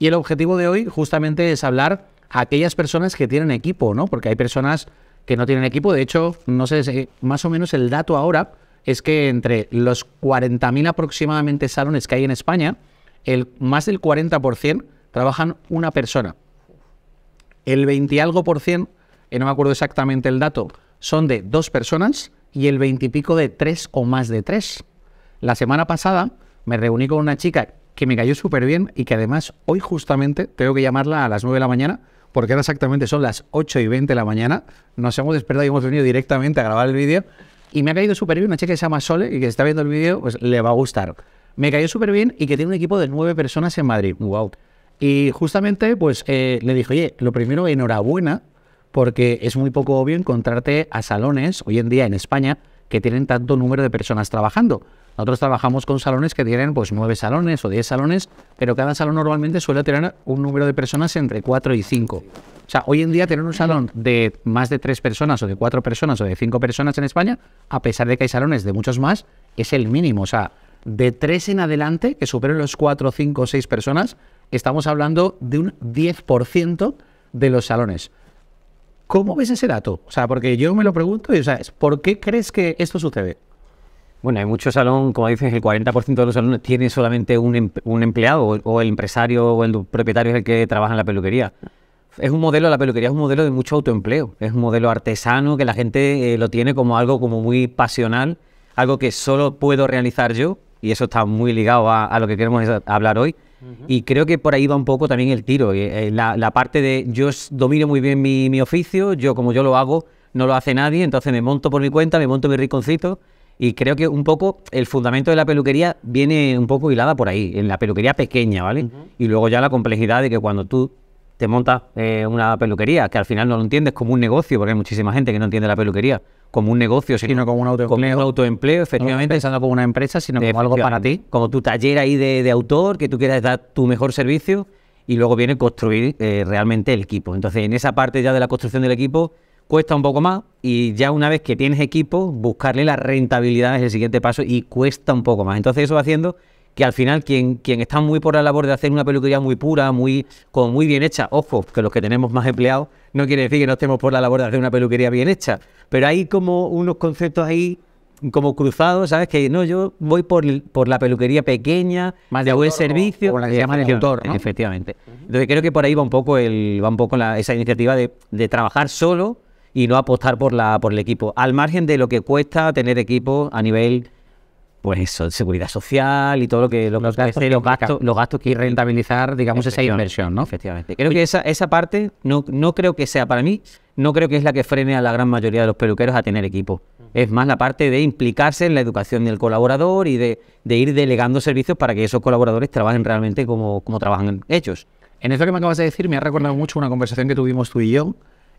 Y el objetivo de hoy justamente es hablar a aquellas personas que tienen equipo, ¿no? Porque hay personas que no tienen equipo. De hecho, no sé, eh, más o menos el dato ahora es que entre los 40.000 aproximadamente salones que hay en España, el, más del 40% trabajan una persona. El 20 y algo por ciento, eh, no me acuerdo exactamente el dato, son de dos personas y el 20 y pico de tres o más de tres. La semana pasada me reuní con una chica que me cayó súper bien y que además hoy justamente tengo que llamarla a las 9 de la mañana porque ahora exactamente son las 8 y 20 de la mañana. Nos hemos despertado y hemos venido directamente a grabar el vídeo. Y me ha caído súper bien una chica que se llama Sole y que está viendo el vídeo, pues le va a gustar. Me cayó súper bien y que tiene un equipo de 9 personas en Madrid. ¡Wow! Y justamente, pues eh, le dije, oye, lo primero, enhorabuena, porque es muy poco obvio encontrarte a salones hoy en día en España que tienen tanto número de personas trabajando. Nosotros trabajamos con salones que tienen pues nueve salones o diez salones, pero cada salón normalmente suele tener un número de personas entre cuatro y cinco. O sea, hoy en día tener un salón de más de tres personas o de cuatro personas o de cinco personas en España, a pesar de que hay salones de muchos más, es el mínimo. O sea, de tres en adelante, que superen los cuatro, cinco o seis personas, estamos hablando de un 10% de los salones. ¿Cómo ves ese dato? O sea, porque yo me lo pregunto y, o sea, ¿por qué crees que esto sucede? Bueno, hay muchos salón, como dices, el 40% de los salones tiene solamente un, em, empleado o, el empresario o el propietario es el que trabaja en la peluquería. Es un modelo, la peluquería es un modelo de mucho autoempleo, es un modelo artesano que la gente eh, lo tiene como algo como muy pasional, algo que solo puedo realizar yo y eso está muy ligado a, lo que queremos hablar hoy. Y creo que por ahí va un poco también el tiro, eh, eh, la, parte de yo domino muy bien mi, mi oficio, yo como yo lo hago, no lo hace nadie, entonces me monto por mi cuenta, me monto mi rinconcito y creo que un poco el fundamento de la peluquería viene un poco hilada por ahí, en la peluquería pequeña, ¿vale? Y luego ya la complejidad de que cuando tú te montas eh, una peluquería, que al final no lo entiendes como un negocio, porque hay muchísima gente que no entiende la peluquería como un negocio, sino, como un autoempleo. Como un autoempleo, efectivamente. pensando como una empresa, sino como algo para ti. Como tu taller ahí de, autor, que tú quieras dar tu mejor servicio, y luego viene construir eh, realmente el equipo. Entonces, en esa parte ya de la construcción del equipo, cuesta un poco más y ya una vez que tienes equipo, buscarle la rentabilidad es el siguiente paso y cuesta un poco más. Entonces eso va haciendo que al final quien, quien está muy por la labor de hacer una peluquería muy pura, muy, con muy bien hecha, ojo, que los que tenemos más empleados, no quiere decir que no estemos por la labor de hacer una peluquería bien hecha, pero hay como unos conceptos ahí como cruzados, ¿sabes? Que no, yo voy por, por la peluquería pequeña, más de buen servicio. que se llama el autor, ¿no? Efectivamente. Entonces creo que por ahí va un poco, el, va un poco esa iniciativa de, de trabajar solo y no apostar por, la, por el equipo. Al margen de lo que cuesta tener equipo a nivel, pues eso, seguridad social y todo lo que, lo los, gastos, que los, gastos, que rentabilizar, digamos, esa inversión, ¿no? Efectivamente. Creo que esa, esa parte no, no creo que sea, para mí, no creo que es la que frene a la gran mayoría de los peluqueros a tener equipo. Es más la parte de implicarse en la educación del colaborador y de, ir delegando servicios para que esos colaboradores trabajen realmente como, como trabajan ellos. En eso que me acabas de decir me ha recordado mucho una conversación que tuvimos tú y yo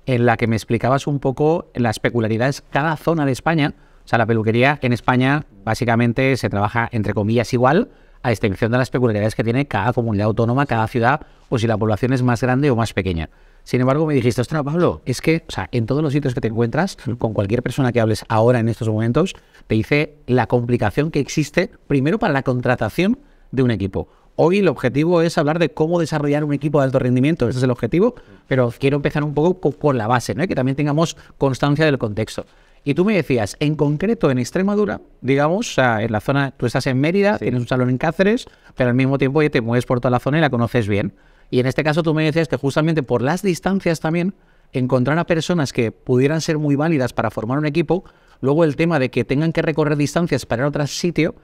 en la que me explicabas un poco las peculiaridades cada zona de España. O sea, la peluquería en España básicamente se trabaja entre comillas igual, a excepción de las peculiaridades que tiene cada comunidad autónoma, cada ciudad, o si la población es más grande o más pequeña. Sin embargo, me dijiste, ostras, Pablo, es que, o sea, en todos los sitios que te encuentras, con cualquier persona que hables ahora en estos momentos, te dice la complicación que existe, primero para la contratación de un equipo. Hoy el objetivo es hablar de cómo desarrollar un equipo de alto rendimiento, ese es el objetivo, pero quiero empezar un poco con, la base, ¿no? que también tengamos constancia del contexto. Y tú me decías, en concreto en Extremadura, digamos, en la zona, tú estás en Mérida, tienes un salón en Cáceres, pero al mismo tiempo ya te mueves por toda la zona y la conoces bien. Y en este caso tú me decías que justamente por las distancias también, encontrar a personas que pudieran ser muy válidas para formar un equipo, luego el tema de que tengan que recorrer distancias para ir a otro sitio,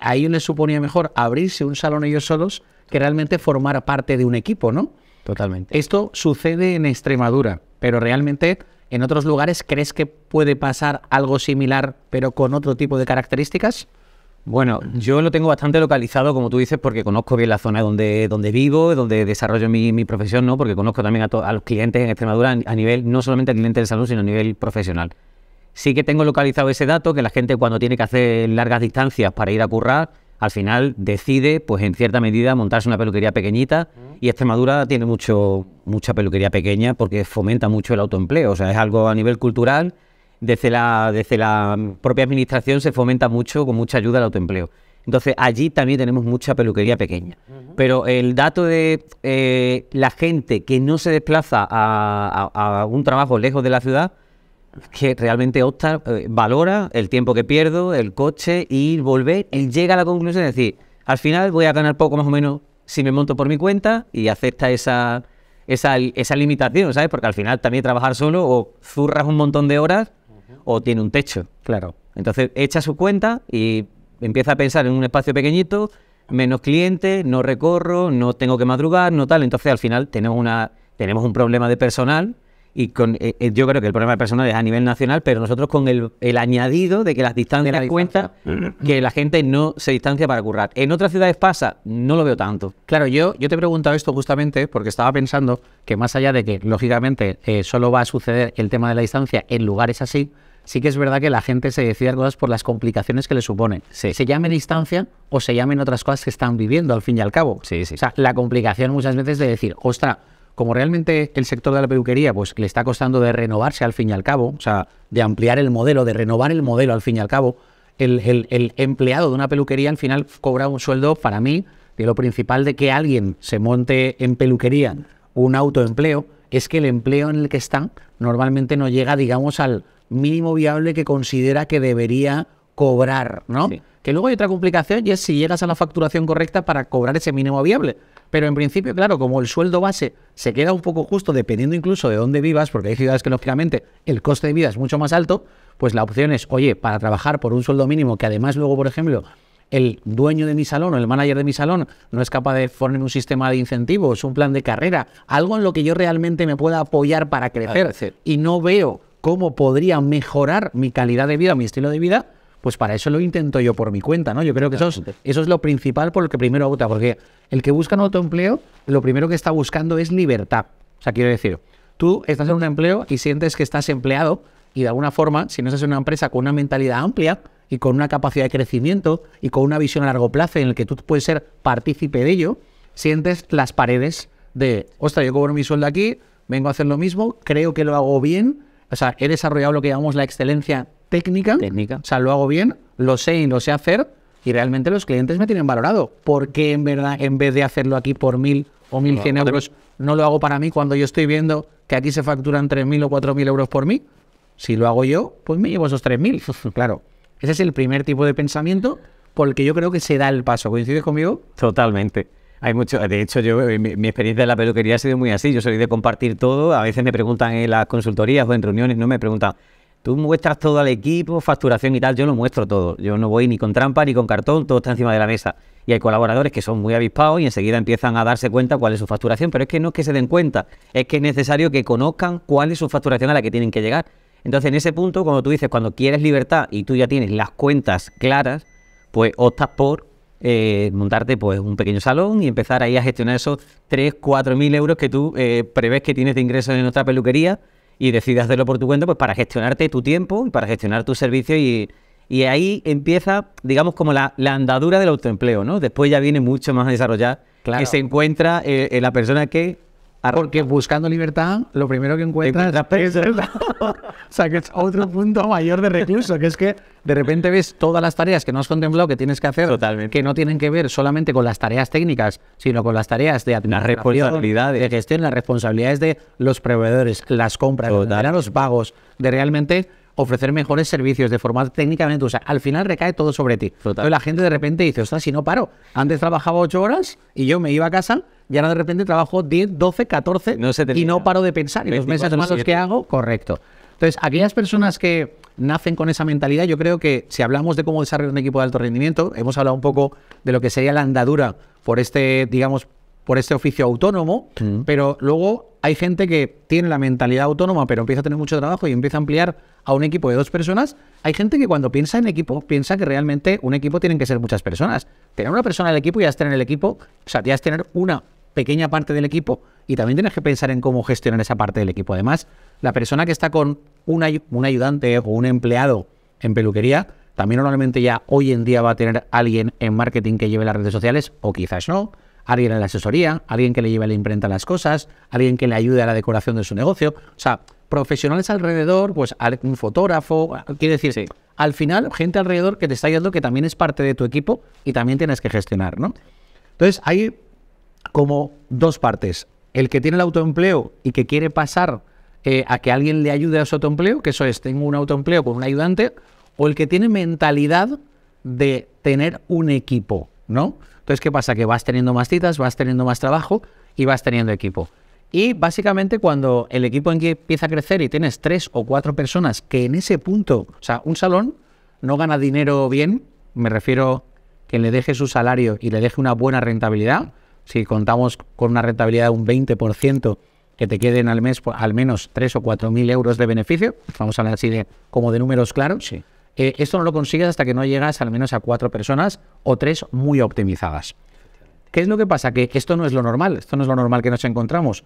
a ellos les suponía mejor abrirse un salón ellos solos que realmente formar parte de un equipo, ¿no? Totalmente. Esto sucede en Extremadura, pero realmente en otros lugares crees que puede pasar algo similar, pero con otro tipo de características. Bueno, yo lo tengo bastante localizado, como tú dices, porque conozco bien la zona donde, donde vivo, donde desarrollo mi, profesión, ¿no? Porque conozco también a, los clientes en Extremadura a nivel, no solamente a clientes de salud, sino a nivel profesional. Sí que tengo localizado ese dato, que la gente cuando tiene que hacer largas distancias para ir a currar, al final decide, pues en cierta medida, montarse una peluquería pequeñita. Mm. Y Extremadura tiene mucho, mucha peluquería pequeña porque fomenta mucho el autoempleo. O sea, es algo a nivel cultural. Desde la, desde la propia administración se fomenta mucho, con mucha ayuda, el autoempleo. Entonces, allí también tenemos mucha peluquería pequeña. Pero el dato de eh, la gente que no se desplaza a un trabajo lejos de la ciudad, que realmente opta, eh, valora el tiempo que pierdo, el coche y volver él llega a la conclusión de decir, al final voy a ganar poco más o menos si me monto por mi cuenta y acepta esa, esa, esa limitación, ¿sabes? Porque al final también trabajar solo o zurras un montón de horas o tiene un techo, claro. Entonces echa su cuenta y empieza a pensar en un espacio pequeñito, menos clientes, no recorro, no tengo que madrugar, no tal. Entonces al final tenemos, una, tenemos un problema de personal y con, eh, eh, yo creo que el problema de personal es a nivel nacional, pero nosotros con el, añadido de que las distancias la que la gente no se distancia para currar. En otras ciudades pasa, no lo veo tanto. Claro, yo, yo te he preguntado esto justamente porque estaba pensando que más allá de que, lógicamente, eh, solo va a suceder el tema de la distancia en lugares así, sí que es verdad que la gente se decide cosas por las complicaciones que le suponen. Se llame distancia o se llamen otras cosas que están viviendo al fin y al cabo. Sí, sí. O sea, la complicación muchas veces de decir, ostras, como realmente el sector de la peluquería pues le está costando de renovarse al fin y al cabo, o sea, de ampliar el modelo, de renovar el modelo al fin y al cabo, el, empleado de una peluquería al final cobra un sueldo para mí de lo principal de que alguien se monte en peluquería un autoempleo es que el empleo en el que están normalmente no llega, digamos, al mínimo viable que considera que debería cobrar, ¿no? Que luego hay otra complicación y es si llegas a la facturación correcta para cobrar ese mínimo viable. Pero en principio, claro, como el sueldo base se queda un poco justo dependiendo incluso de dónde vivas, porque hay ciudades que lógicamente el coste de vida es mucho más alto, pues la opción es, oye, para trabajar por un sueldo mínimo que además luego, por ejemplo, el dueño de mi salón o el manager de mi salón no es capaz de formar un sistema de incentivos, un plan de carrera, algo en lo que yo realmente me pueda apoyar para ah, crecer y no veo cómo podría mejorar mi calidad de vida, mi estilo de vida, pues para eso lo intento yo por mi cuenta, ¿no? Yo creo que eso es, lo principal por lo que primero vota, porque el que busca otro empleo, lo primero que está buscando es libertad. O sea, quiero decir, tú estás en un empleo y sientes que estás empleado y de alguna forma, si no estás en una empresa con una mentalidad amplia y con una capacidad de crecimiento y con una visión a largo plazo en el que tú puedes ser partícipe de ello, sientes las paredes de, ostras, yo cobro mi sueldo aquí, vengo a hacer lo mismo, creo que lo hago bien, o sea, he desarrollado lo que llamamos la excelencia técnica, técnica. O sea, lo hago bien, lo sé y lo sé hacer. Y realmente los clientes me tienen valorado. porque en verdad, en vez de hacerlo aquí por mil o mil cien euros, no lo hago para mí cuando yo estoy viendo que aquí se facturan tres mil o cuatro mil euros por mí? Si lo hago yo, pues me llevo esos tres mil. claro. Ese es el primer tipo de pensamiento porque yo creo que se da el paso. ¿Coincides conmigo? Totalmente. Hay mucho, de hecho, yo eh, mi, mi, experiencia en la peluquería ha sido muy así. Yo soy de compartir todo. A veces me preguntan en las consultorías o en reuniones, no me preguntan, tú muestras todo al equipo, facturación y tal, yo lo muestro todo. Yo no voy ni con trampa ni con cartón, todo está encima de la mesa. Y hay colaboradores que son muy avispados y enseguida empiezan a darse cuenta cuál es su facturación, pero es que no es que se den cuenta, es que es necesario que conozcan cuál es su facturación a la que tienen que llegar. Entonces, en ese punto, cuando tú dices, cuando quieres libertad y tú ya tienes las cuentas claras, pues optas por eh, montarte pues un pequeño salón y empezar ahí a gestionar esos 3, 4 mil euros que tú eh, prevés que tienes de ingresos en otra peluquería y decides hacerlo por tu cuenta, pues para gestionarte tu tiempo y para gestionar tu servicio y, y ahí empieza, digamos, como la, andadura del autoempleo, ¿no? Después ya viene mucho más a desarrollar que se encuentra eh, en la persona que porque buscando libertad, lo primero que encuentras, es o sea, que es otro punto mayor de recluso, que es que de repente ves todas las tareas que no has contemplado que tienes que hacer, que no tienen que ver solamente con las tareas técnicas, sino con las tareas de las responsabilidades, de gestión, las responsabilidades de los proveedores, las compras, de los pagos, de realmente ofrecer mejores servicios de forma técnicamente. O sea, al final recae todo sobre ti. Total. La gente de repente dice, ostras, si no paro, antes trabajaba ocho horas y yo me iba a casa y ahora de repente trabajo 10, 12, 14 y no paro de pensar. Y los meses los que hago, correcto. Entonces, aquellas personas que nacen con esa mentalidad, yo creo que si hablamos de cómo desarrollar un equipo de alto rendimiento, hemos hablado un poco de lo que sería la andadura por este, digamos, por este oficio autónomo, mm. pero luego hay gente que tiene la mentalidad autónoma, pero empieza a tener mucho trabajo y empieza a ampliar a un equipo de dos personas. Hay gente que cuando piensa en equipo, piensa que realmente un equipo tienen que ser muchas personas. Tener una persona en el equipo ya es tener el equipo, o sea, ya es tener una pequeña parte del equipo y también tienes que pensar en cómo gestionar esa parte del equipo. Además, la persona que está con un, ayudante o un empleado en peluquería, también normalmente ya hoy en día va a tener alguien en marketing que lleve las redes sociales o quizás no, alguien en la asesoría, alguien que le lleve la imprenta a las cosas, alguien que le ayude a la decoración de su negocio. O sea, profesionales alrededor, pues un fotógrafo, quiere decir, al final, gente alrededor que te está ayudando, que también es parte de tu equipo y también tienes que gestionar, ¿no? Entonces, hay como dos partes. El que tiene el autoempleo y que quiere pasar eh, a que alguien le ayude a su autoempleo, que eso es, tengo un autoempleo con un ayudante, o el que tiene mentalidad de tener un equipo, ¿no? Entonces, ¿qué pasa? Que vas teniendo más citas, vas teniendo más trabajo y vas teniendo equipo. Y básicamente cuando el equipo empieza a crecer y tienes tres o cuatro personas que en ese punto, o sea, un salón no gana dinero bien, me refiero que le deje su salario y le deje una buena rentabilidad, si contamos con una rentabilidad de un 20%, que te queden al mes pues, al menos 3 o 4 mil euros de beneficio, vamos a hablar así de, como de números claros, sí. Eh, esto no lo consigues hasta que no llegas al menos a cuatro personas o tres muy optimizadas. ¿Qué es lo que pasa? Que esto no es lo normal, esto no es lo normal que nos encontramos.